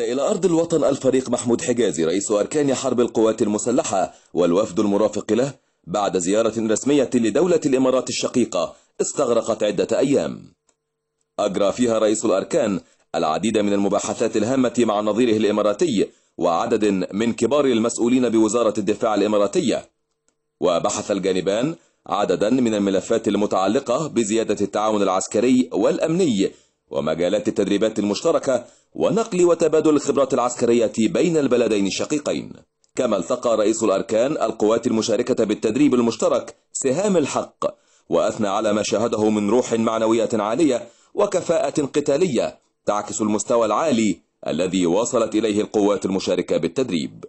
عاد إلى أرض الوطن الفريق محمود حجازي رئيس أركان حرب القوات المسلحة والوفد المرافق له بعد زيارة رسمية لدولة الإمارات الشقيقة استغرقت عدة أيام أجرى فيها رئيس الأركان العديد من المباحثات الهامة مع نظيره الإماراتي وعدد من كبار المسؤولين بوزارة الدفاع الإماراتية وبحث الجانبان عددا من الملفات المتعلقة بزيادة التعاون العسكري والأمني ومجالات التدريبات المشتركة ونقل وتبادل الخبرات العسكرية بين البلدين الشقيقين كما التقى رئيس الأركان القوات المشاركة بالتدريب المشترك سهام الحق وأثنى على ما شاهده من روح معنوية عالية وكفاءة قتالية تعكس المستوى العالي الذي وصلت إليه القوات المشاركة بالتدريب